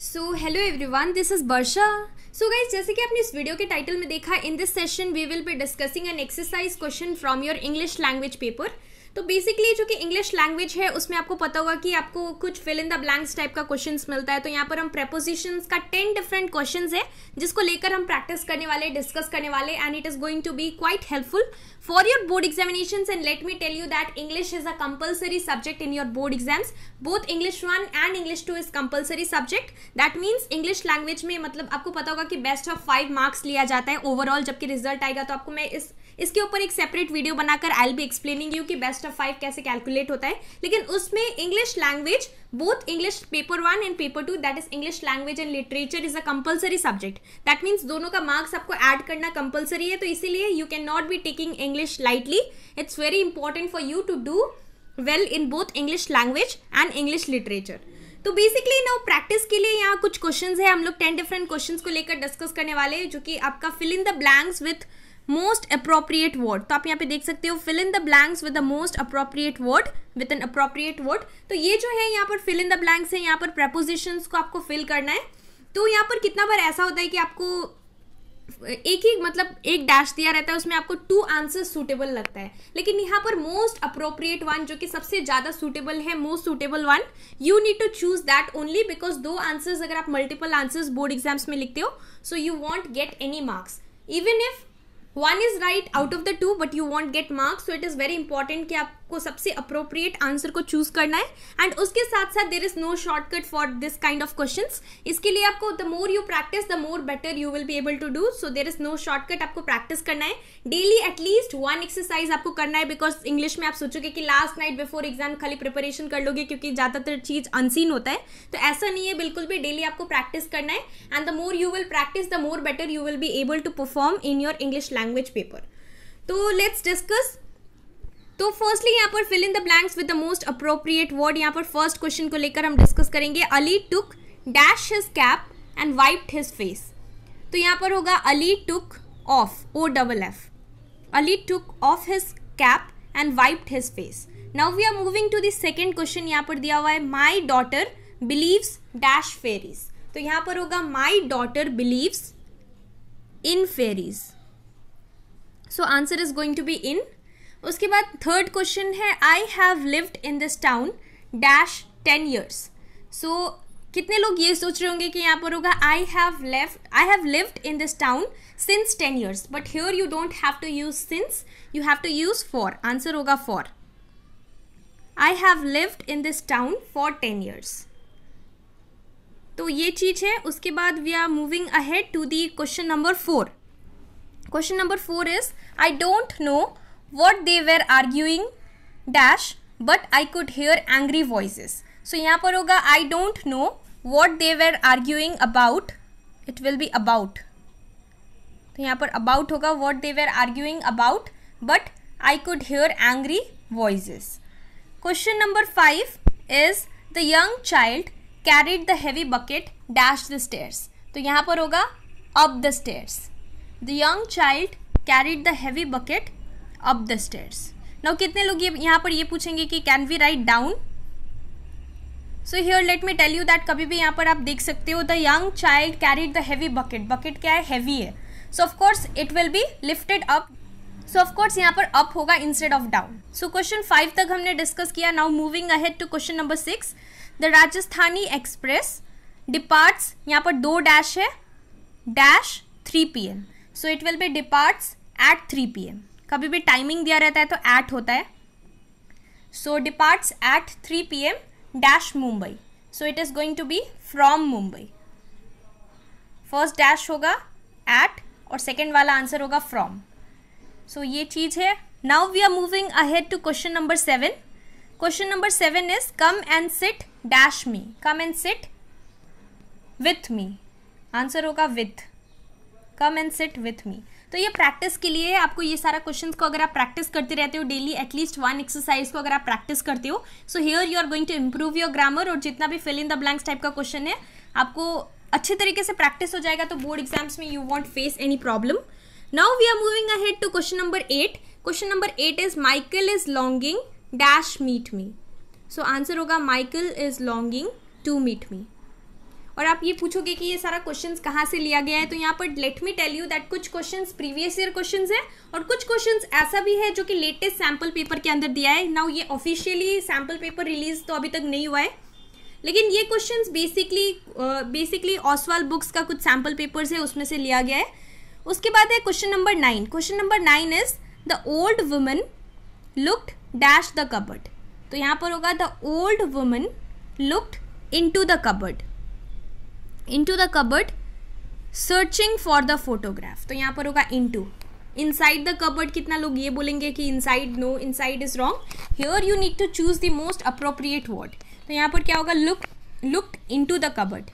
So hello one this is Varsha so guys जैसे कि आपने इस वीडियो के टाइटल में देखा in this session we will be discussing an exercise question from your English language paper तो बेसिकली जो कि इंग्लिश लैंग्वेज है उसमें आपको पता होगा कि आपको कुछ fill in the blanks type का क्वेश्चन मिलता है तो यहाँ पर हम प्रेपोजिशन का टेन डिफरेंट क्वेश्चन है जिसको लेकर हम प्रैक्टिस करने वाले डिस्कस करने वाले and it is going to be quite helpful for your board examination and let me tell you that English is a compulsory subject in your board exams both English one and English two is compulsory subject that means English language में मतलब आपको पता होगा कि best of five marks लिया जाता है overall जबकि रिजल्ट आएगा तो आपको मैं इस इसके ऊपर एक सेपरेट वीडियो बनाकर आई बी एक्सप्लेनिंग यू कि बेस्ट ऑफ फाइव कैसे कैलकुलेट होता है लेकिन उसमें English language both English paper one and paper two that is English language and literature is a compulsory subject that means दोनों का marks आपको ऐड करना कंपलसरी है तो इसीलिए you can not be taking English lightly it's very important for you to do well in both English language and English literature तो basically ना practice के लिए यहाँ कुछ क्वेश्चंस है हम लोग टेन डिफरेंट क्वेश्चंस को लेकर डिस्कस करने वाले हैं जो कि आपका fill in the blanks with most appropriate word तो आप यहाँ पे देख सकते हो fill in the blanks with the most appropriate word with an appropriate word तो ये जो है यहाँ पर फिल इन द ब्लैंक्स है यहाँ पर प्रपोजिशन को आपको फिल करना है तो यहाँ पर कितना बार ऐसा होता है कि आपको एक ही मतलब एक डैश दिया रहता है उसमें आपको टू आंसर सूटेबल लगता है लेकिन यहाँ पर मोस्ट अप्रोप्रिएट वन जो कि सबसे ज़्यादा सूटेबल है most suitable one you need to choose that only because दो आंसर्स अगर आप मल्टीपल आंसर्स बोर्ड एग्जाम्स में लिखते हो so you won't get any marks even if one is right out of the two but you won't get marks so it is very important कि आप आपको सबसे अप्रोप्रिएट आंसर को choose करना है एंड उसके साथ साथ there is no shortcut for this kind of question इसके लिए आपको the more you practice the more better you will be able to do so there is no shortcut आपको प्रैक्टिस करना है डेली एटलीस्ट वन एक्सरसाइज आपको करना है because English में आप सोचोगे कि लास्ट नाइट बिफोर एग्जाम खाली प्रिपरेशन कर लोगे क्योंकि ज़्यादातर चीज़ अनसीन होता है तो ऐसा नहीं है बिल्कुल भी डेली आपको प्रैक्टिस करना है and the more you will practice the more better you will be able to perform in your English language paper तो लेट्स डिस्कस तो फर्स्टली यहाँ पर fill in the blanks with the most appropriate word यहाँ पर first question को लेकर हम discuss करेंगे Ali took dash his cap and wiped his face तो यहाँ पर होगा Ali took off O double F Ali took of his cap and wiped his face now we are moving to the second question यहाँ पर दिया हुआ है my daughter believes dash fairies तो यहाँ पर होगा my daughter believes in fairies so answer is going to be in उसके बाद थर्ड क्वेश्चन है I have lived in this town dash ten years so कितने लोग ये सोच रहे होंगे कि यहाँ पर होगा I have left I have lived in this town since ten years but here you don't have to use since you have to use for answer होगा for I have lived in this town for ten years तो ये चीज़ है उसके बाद we are moving ahead to the question number four question number four is I don't know what they were arguing dash but I could hear angry voices. So यहाँ पर होगा I don't know what they were arguing about. It will be about. तो यहाँ पर about होगा what they were arguing about but I could hear angry voices. Question number five is the young child carried the heavy bucket dash the stairs. तो यहाँ पर होगा up the stairs. The young child carried the heavy bucket up the stairs now कितने लोग ये यहाँ पर ये पूछेंगे कि can we write down so here let me tell you that कभी भी यहाँ पर आप देख सकते हो the young child carried the heavy bucket bucket क्या है हैवी है so of course it will be lifted up so of course यहाँ पर अप होगा instead of down so question five तक हमने डिस्कस किया now moving ahead to question number six the Rajasthani express departs यहाँ पर दो डैश है dash three p m so it will be departs at three p m कभी भी timing दिया रहता है तो एट होता है so departs at three p m dash Mumbai so it is going to be from Mumbai first dash होगा at और सेकेंड वाला आंसर होगा फ्रॉम सो so, ये चीज़ है now we are moving ahead to question number seven question number seven is come and sit dash me come and sit with me answer होगा with come and sit with me तो ये practice के लिए आपको ये सारा question को अगर आप प्रैक्टिस करते रहते हो डेली एटलीस्ट वन एक्सरसाइज को अगर आप प्रैक्टिस करते हो so here you are going to improve your grammar और जितना भी fill in the blanks type का क्वेश्चन है आपको अच्छे तरीके से प्रैक्टिस हो जाएगा तो बोर्ड एग्जाम्स में you won't face any problem now we are moving ahead to question number eight question number eight is Michael is longing dash meet me so answer होगा Michael is longing to meet me और आप ये पूछोगे कि ये सारा questions कहाँ से लिया गया है तो यहाँ पर let me tell you that कुछ क्वेश्चंस प्रीवियस ईयर क्वेश्चंस है और कुछ क्वेश्चंस ऐसा भी है जो कि लेटेस्ट सैम्पल पेपर के अंदर दिया है नाउ ये ऑफिशियली सैम्पल पेपर रिलीज तो अभी तक नहीं हुआ है लेकिन ये question basically basically Oswaal books का कुछ सैम्पल पेपर्स है उसमें से लिया गया है उसके बाद है question number nine question number nine is the old woman looked dash the cupboard तो यहाँ पर होगा the old woman looked in to the cupboard into the cupboard searching for the photograph तो यहाँ पर होगा in to inside the cupboard कितना लोग ये बोलेंगे कि inside no inside is wrong here you need to choose the most appropriate word तो यहाँ पर क्या होगा look look into the cupboard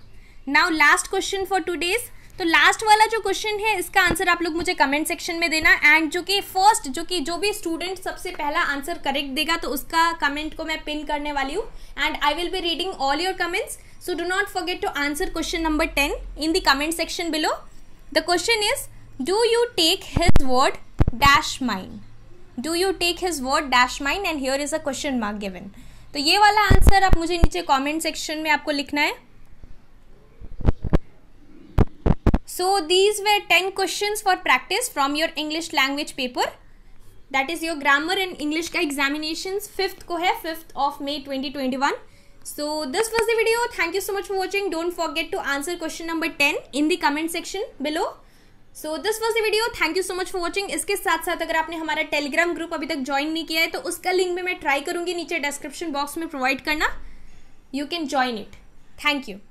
now last question for two days तो लास्ट वाला जो क्वेश्चन है इसका आंसर आप लोग मुझे कमेंट सेक्शन में देना एंड जो कि फर्स्ट जो कि जो भी स्टूडेंट सबसे पहला आंसर करेक्ट देगा तो उसका कमेंट को मैं पिन करने वाली हूँ and I will be reading all your comments So do not forget to answer question number 10 in the comment section below. The question is, do you take his word dash mine? Do you take his word dash mine? And here is a question mark given. तो ये वाला answer आप मुझे नीचे comment section में आपको लिखना है So these were 10 questions for practice from your English language paper. That is your grammar and English का examinations 5th को है 5th of May 2021. So this was the video. Thank you so much for watching. Don't forget to answer question number 10 in the comment section below. So this was the video thank you so much for watching इसके साथ साथ अगर आपने हमारा Telegram group अभी तक join नहीं किया है तो उसका लिंक भी मैं ट्राई करूंगी नीचे डिस्क्रिप्शन बॉक्स में प्रोवाइड करना you can join it thank you